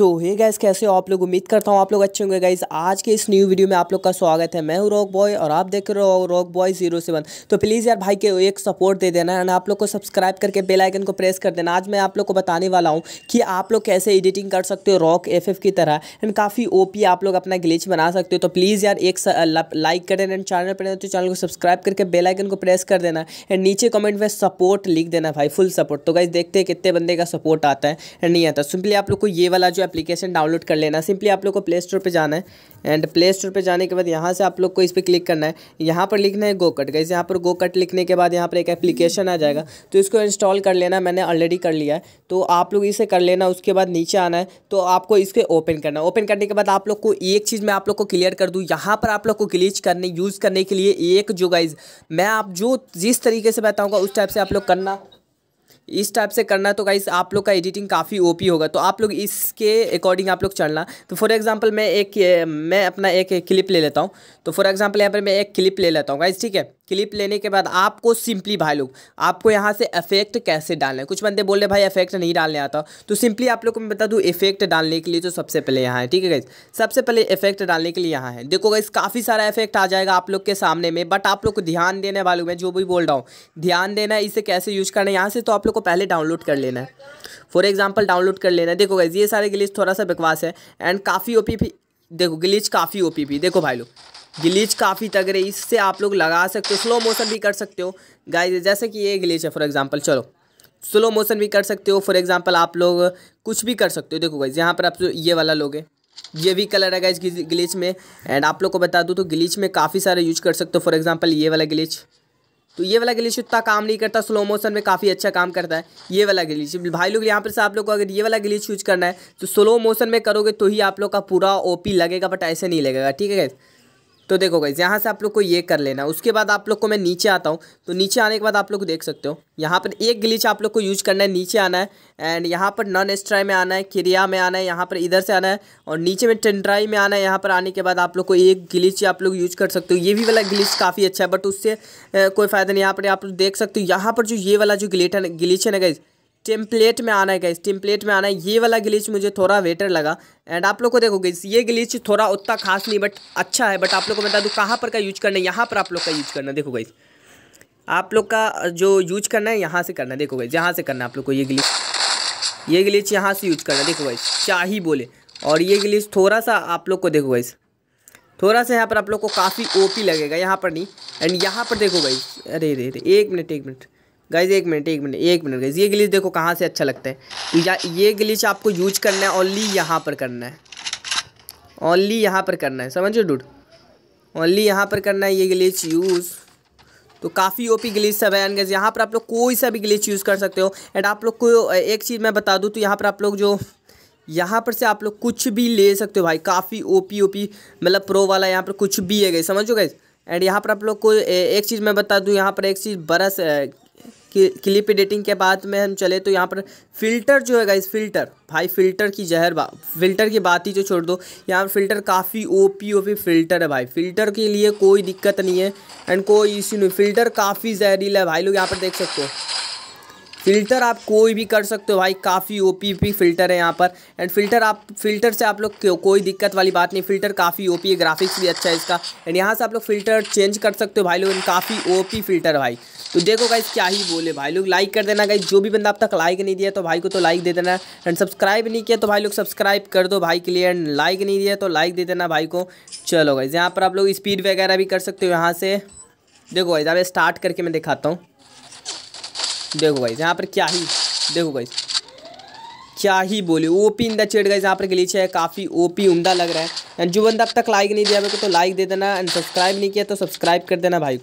सो hey guys कैसे हो आप लोग उम्मीद करता हूँ आप लोग अच्छे होंगे गाइस आज के इस न्यू वीडियो में आप लोग का स्वागत है मैं हूँ रॉक बॉय और आप देख रहे हो रॉक बॉय जीरो सेवन तो प्लीज़ यार भाई के एक सपोर्ट दे देना एंड आप लोग को सब्सक्राइब करके बेल आइकन को प्रेस कर देना आज मैं आप लोग को बताने वाला हूँ कि आप लोग कैसे एडिटिंग कर सकते हो रॉक एफ की तरह एंड काफ़ी ओ आप लोग अपना ग्लिच बना सकते हो तो प्लीज़ यार एक लाइक करें एंड चैनल पर तो चैनल को सब्सक्राइब करके बेलाइकन को प्रेस कर देना एंड नीचे कमेंट में सपोर्ट लिख देना भाई फुल सपोर्ट तो गाइज देखते हैं कितने बंदे का सपोर्ट आता है एंड नहीं आता सिंपली आप लोग को ये वाला जो एप्लीकेशन डाउनलोड कर लेना सिंपली आप लोग को प्ले स्टोर पर जाना है एंड प्ले स्टोर पर जाने के बाद यहाँ से आप लोग को इस पर क्लिक करना है यहाँ पर लिखना है गोकट गाइज यहाँ पर गोकट लिखने के बाद यहाँ पर एक एप्लीकेशन आ जाएगा तो इसको इंस्टॉल कर लेना मैंने ऑलरेडी कर लिया है तो आप लोग इसे कर लेना उसके बाद नीचे आना है तो आपको इसके ओपन करना है ओपन करने के बाद आप लोग को एक चीज़ मैं आप लोग को क्लियर कर दूँ यहाँ पर आप लोग को ग्लीच करने यूज़ करने के लिए एक जो गाइज मैं आप जो जिस तरीके से बताऊँगा उस टाइप से आप लोग करना इस टाइप से करना तो गाइस आप लोग का एडिटिंग काफ़ी ओपी होगा तो आप लोग इसके अकॉर्डिंग आप लोग चलना तो फॉर एग्जाम्पल मैं एक मैं अपना एक क्लिप ले लेता हूँ तो फॉर एग्जाम्पल यहाँ पर मैं एक क्लिप ले लेता हूँ गाइस ठीक है क्लिप लेने के बाद आपको सिंपली भाई लोग आपको यहाँ से इफेक्ट कैसे डालना है कुछ बंदे बोल रहे भाई इफेक्ट नहीं डालने आता तो सिंपली आप लोग को मैं बता दूँ इफेक्ट डालने के लिए तो सबसे पहले यहाँ है ठीक है गाइज सबसे पहले इफेक्ट डालने के लिए यहाँ है देखो गाइज काफ़ी सारा इफेक्ट आ जाएगा आप लोग के सामने में बट आप लोग को ध्यान देने वालों में जो भी बोल रहा हूँ ध्यान देना है इसे कैसे यूज़ करना है यहाँ से तो आप लोग को पहले डाउनलोड कर लेना है फॉर एग्जाम्पल डाउनलोड कर लेना है देखो गाइज ये सारे गिलीज थोड़ा सा बकवास है एंड काफ़ी ओपी देखो गिलीच काफ़ी ओपी देखो भाई लोग गिलीच काफ़ी तगड़े इससे आप लोग लगा सकते हो स्लो मोशन भी कर सकते हो गाइज जैसे कि ये गिलीच है फॉर एग्जांपल चलो स्लो मोशन भी कर सकते हो फॉर एग्जांपल आप लोग कुछ भी कर सकते हो देखो गाइज यहाँ पर आप ये वाला लोगे ये भी कलर है गाइज गिलीच में एंड आप लोग को बता दूँ तो गिलीच में काफ़ी सारे यूज कर सकते हो फॉर एग्जाम्पल ये वाला गिलीच तो ये वाला गिलीच उतना काम नहीं करता स्लो मोशन में काफ़ी अच्छा काम करता है ये वाला गिलीच भाई लोग यहाँ पर से आप लोग को अगर ये वाला गिलीच यूज करना है तो स्लो मोशन में करोगे तो ही आप लोग का पूरा ओपी लगेगा बट ऐसे नहीं लगेगा ठीक है गैस तो देखो गाइज यहाँ से आप लोग को ये कर लेना उसके बाद आप लोग को मैं नीचे आता हूँ तो नीचे आने के बाद आप लोग देख सकते हो यहाँ पर एक गिलीच आप लोग को यूज करना है नीचे आना है एंड यहाँ पर नॉन एस्ट्राई में आना है क्रिया में आना है यहाँ पर इधर से आना है और नीचे में टेंड्राई में आना है यहाँ पर आने के बाद आप लोग को एक ग्लिच आप लोग यूज कर सकते हो ये भी वाला गिलीच काफ़ी अच्छा है बट उससे कोई फ़ायदा नहीं यहाँ पर आप लोग देख सकते हो यहाँ पर जो ये वाला जो है गिलीच है ना गाइज़ टेम्पलेट में आना है गाइस टेम्पलेट में आना है ये वाला ग्लिच मुझे थोड़ा वेटर लगा एंड आप लोग को देखो गाइस ये ग्लिच थोड़ा उतना खास नहीं बट अच्छा है बट आप लोग को बता दूँ कहाँ पर का यूज करना है यहाँ पर आप लोग का यूज करना देखो गाइस आप लोग का जो यूज करना है यहाँ से करना है देखो गाइस यहाँ से करना है आप लोग को ये ग्लिच ये ग्लिच यहाँ से यूज करना है देखो गाइस क्या ही बोले और ये ग्लिच थोड़ा सा आप लोग को देखो गाइस थोड़ा सा यहाँ पर आप लोग को काफ़ी ओपी लगेगा यहाँ पर नहीं एंड यहाँ पर देखो गाइस अरे अरे अरे एक मिनट एक मिनट गाइज एक मिनट एक मिनट एक मिनट गाइज ये ग्लिच देखो कहाँ से अच्छा लगता है या ये ग्लिच आपको यूज करना है ओनली यहाँ पर करना है ओनली यहाँ पर करना है समझो डूड ओनली यहाँ पर करना है ये गिलीच यूज़ तो काफ़ी ओपी ग्लिच सब है एंड गाइज यहाँ पर आप लोग कोई सा भी ग्लिच यूज़ कर सकते हो एंड आप लोग को एक चीज़ मैं बता दूँ तो यहाँ पर आप लोग जो यहाँ पर से आप लोग कुछ भी ले सकते हो भाई काफ़ी ओपी ओपी मतलब प्रो वाला यहाँ पर कुछ भी है गई समझो गाइज एंड यहाँ पर आप लोग को एक चीज़ मैं बता दूँ यहाँ पर एक चीज़ बरस क्लिप एडिटिंग के बाद में हम चले तो यहाँ पर फ़िल्टर जो है गाइस फ़िल्टर भाई फ़िल्टर की जहर बा फ़िल्टर की बात ही जो तो छोड़ दो यहाँ पर फ़िल्टर काफ़ी O P O P filter है भाई फ़िल्टर के लिए कोई दिक्कत नहीं है एंड कोई इश्यू नहीं फ़िल्टर काफ़ी जहरीला है भाई लोग यहाँ पर देख सकते हो फ़िल्टर आप कोई भी कर सकते हो भाई काफ़ी ओ पी पी फिल्टर है यहाँ पर एंड फिल्टर आप फिल्टर से आप लोग कोई दिक्कत वाली बात नहीं फिल्टर काफ़ी ओ पी है ग्राफिक्स भी अच्छा है इसका एंड यहाँ से आप लोग फिल्टर चेंज कर सकते हो भाई लोग काफ़ी ओ पी फिल्टर भाई तो देखो गाइज क्या ही बोले भाई लोग लाइक कर देना गाइज जो भी बंदा अब तक लाइक नहीं दिया तो भाई को तो लाइक दे देना एंड सब्सक्राइब नहीं किया तो भाई लोग सब्सक्राइब कर दो भाई के लिए एंड लाइक नहीं दिया तो लाइक दे देना भाई को चलो गाइज यहाँ पर आप लोग स्पीड वगैरह भी कर सकते हो यहाँ से देखो गाइज अब स्टार्ट करके मैं दिखाता हूँ देखो भाई यहाँ पर क्या ही देखो भाई क्या ही बोले OP in the chat guys यहाँ पर गिलीच है काफ़ी ओपी उमदा लग रहा है एंड जो बंदा अब तक लाइक नहीं दिया मेरे को तो लाइक दे देना एंड सब्सक्राइब नहीं किया तो सब्सक्राइब कर देना भाई